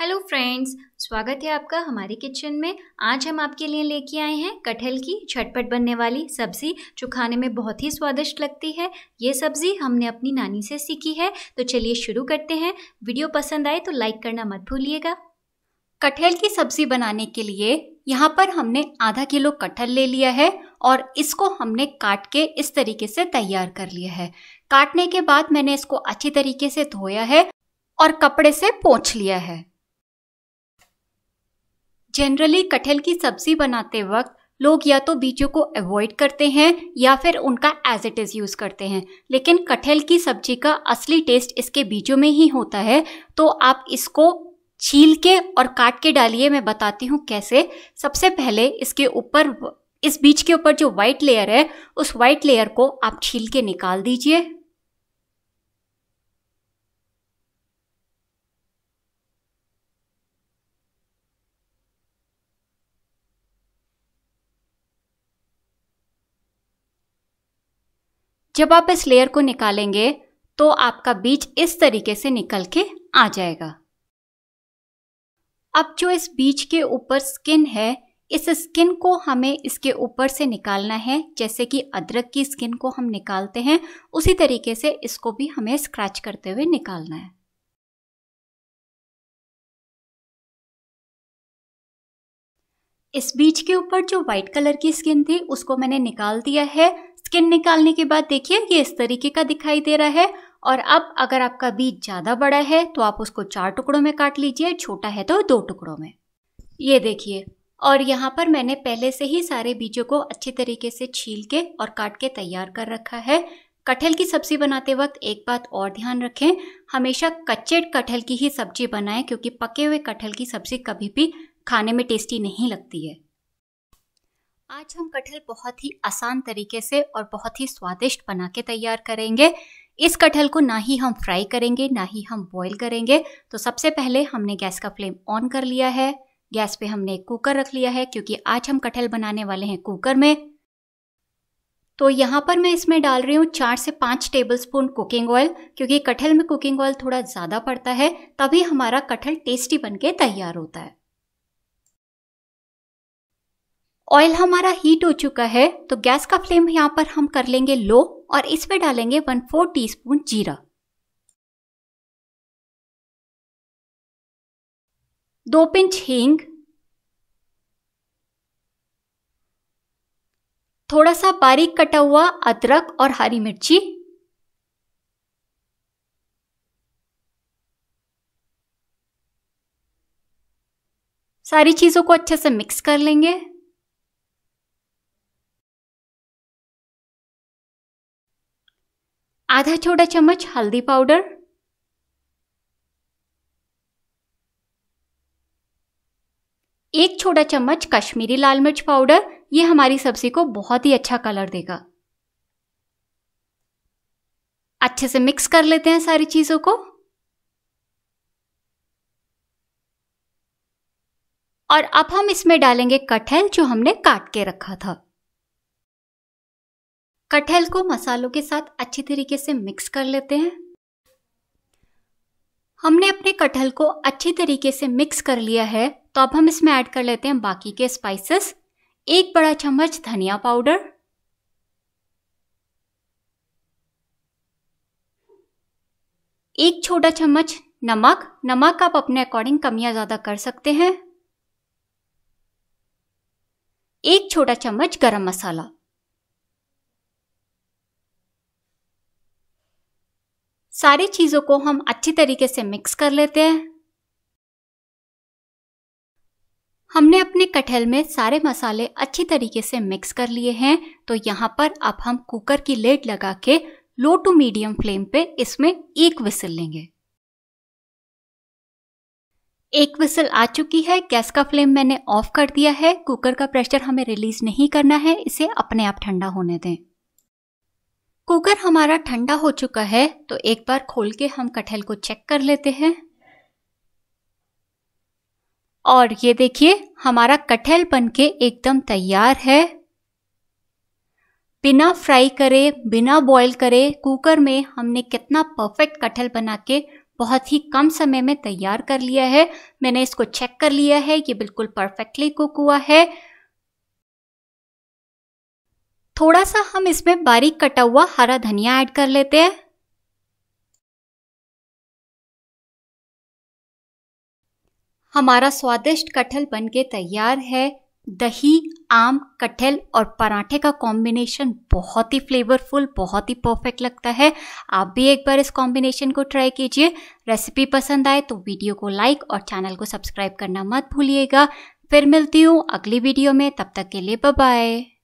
hello friends स्वागत है आपका हमारे किचन में आज हम आपके लिए लेके आए हैं कटहल की झटपट बनने वाली सब्ज़ी जो खाने में बहुत ही स्वादिष्ट लगती है ये सब्ज़ी हमने अपनी नानी से सीखी है तो चलिए शुरू करते हैं वीडियो पसंद आए तो लाइक करना मत भूलिएगा कटहल की सब्ज़ी बनाने के लिए यहाँ पर हमने आधा किलो कटहल ले लिया है और इसको हमने काट के इस तरीके से तैयार कर लिया है काटने के बाद मैंने इसको अच्छी तरीके से धोया है और कपड़े से पोंछ लिया है जनरली कटहल की सब्जी बनाते वक्त लोग या तो बीजों को अवॉइड करते हैं या फिर उनका एज इट इज़ यूज़ करते हैं लेकिन कटहल की सब्जी का असली टेस्ट इसके बीजों में ही होता है तो आप इसको छील के और काट के डालिए मैं बताती हूँ कैसे सबसे पहले इसके ऊपर इस बीज के ऊपर जो वाइट लेयर है उस वाइट लेयर को आप छील के निकाल दीजिए जब आप इस लेयर को निकालेंगे तो आपका बीज इस तरीके से निकल के आ जाएगा अब जो इस बीज के ऊपर स्किन है इस स्किन को हमें इसके ऊपर से निकालना है जैसे कि अदरक की स्किन को हम निकालते हैं उसी तरीके से इसको भी हमें स्क्रैच करते हुए निकालना है इस बीज के ऊपर जो व्हाइट कलर की स्किन थी उसको मैंने निकाल दिया है स्किन निकालने के बाद देखिए ये इस तरीके का दिखाई दे रहा है और अब अगर आपका बीज ज़्यादा बड़ा है तो आप उसको चार टुकड़ों में काट लीजिए छोटा है तो दो टुकड़ों में ये देखिए और यहाँ पर मैंने पहले से ही सारे बीजों को अच्छे तरीके से छील के और काट के तैयार कर रखा है कटहल की सब्जी बनाते वक्त एक बात और ध्यान रखें हमेशा कच्चे कटहल की ही सब्जी बनाएं क्योंकि पके हुए कटहल की सब्जी कभी भी खाने में टेस्टी नहीं लगती है आज हम कटहल बहुत ही आसान तरीके से और बहुत ही स्वादिष्ट बना के तैयार करेंगे इस कटहल को ना ही हम फ्राई करेंगे ना ही हम बॉईल करेंगे तो सबसे पहले हमने गैस का फ्लेम ऑन कर लिया है गैस पे हमने एक कुकर रख लिया है क्योंकि आज हम कटहल बनाने वाले हैं कुकर में तो यहाँ पर मैं इसमें डाल रही हूँ चार से पाँच टेबल स्पून कुकिंग ऑयल क्योंकि कटहल में कुकिंग ऑयल थोड़ा ज़्यादा पड़ता है तभी हमारा कटहल टेस्टी बनके तैयार होता है ऑयल हमारा हीट हो चुका है तो गैस का फ्लेम यहाँ पर हम कर लेंगे लो और इसमें डालेंगे वन फोर टी जीरा दो पिंच हींग थोड़ा सा बारीक कटा हुआ अदरक और हरी मिर्ची सारी चीज़ों को अच्छे से मिक्स कर लेंगे आधा छोटा चम्मच हल्दी पाउडर एक छोटा चम्मच कश्मीरी लाल मिर्च पाउडर ये हमारी सब्जी को बहुत ही अच्छा कलर देगा अच्छे से मिक्स कर लेते हैं सारी चीज़ों को और अब हम इसमें डालेंगे कटहल जो हमने काट के रखा था कटहल को मसालों के साथ अच्छी तरीके से मिक्स कर लेते हैं हमने अपने कटहल को अच्छी तरीके से मिक्स कर लिया है तो अब हम इसमें ऐड कर लेते हैं बाकी के स्पाइसेस एक बड़ा चम्मच धनिया पाउडर एक छोटा चम्मच नमक नमक आप अपने अकॉर्डिंग कम या ज़्यादा कर सकते हैं एक छोटा चम्मच गरम मसाला सारी चीज़ों को हम अच्छी तरीके से मिक्स कर लेते हैं हमने अपने कटहल में सारे मसाले अच्छी तरीके से मिक्स कर लिए हैं तो यहाँ पर अब हम कुकर की लेड लगा के लो टू मीडियम फ्लेम पे इसमें एक विसल लेंगे एक विसल आ चुकी है गैस का फ्लेम मैंने ऑफ कर दिया है कुकर का प्रेशर हमें रिलीज नहीं करना है इसे अपने आप ठंडा होने दें कुकर हमारा ठंडा हो चुका है तो एक बार खोल के हम कटहल को चेक कर लेते हैं और ये देखिए हमारा कटहल बनके एकदम तैयार है बिना फ्राई करे बिना बॉईल करे कुकर में हमने कितना परफेक्ट कटहल बना के बहुत ही कम समय में तैयार कर लिया है मैंने इसको चेक कर लिया है ये बिल्कुल परफेक्टली कुक हुआ है थोड़ा सा हम इसमें बारीक कटा हुआ हरा धनिया ऐड कर लेते हैं हमारा स्वादिष्ट कटहल बनके तैयार है दही आम कटहल और पराठे का कॉम्बिनेशन बहुत ही फ्लेवरफुल बहुत ही परफेक्ट लगता है आप भी एक बार इस कॉम्बिनेशन को ट्राई कीजिए रेसिपी पसंद आए तो वीडियो को लाइक और चैनल को सब्सक्राइब करना मत भूलिएगा फिर मिलती हूँ अगली वीडियो में तब तक के लिए बाय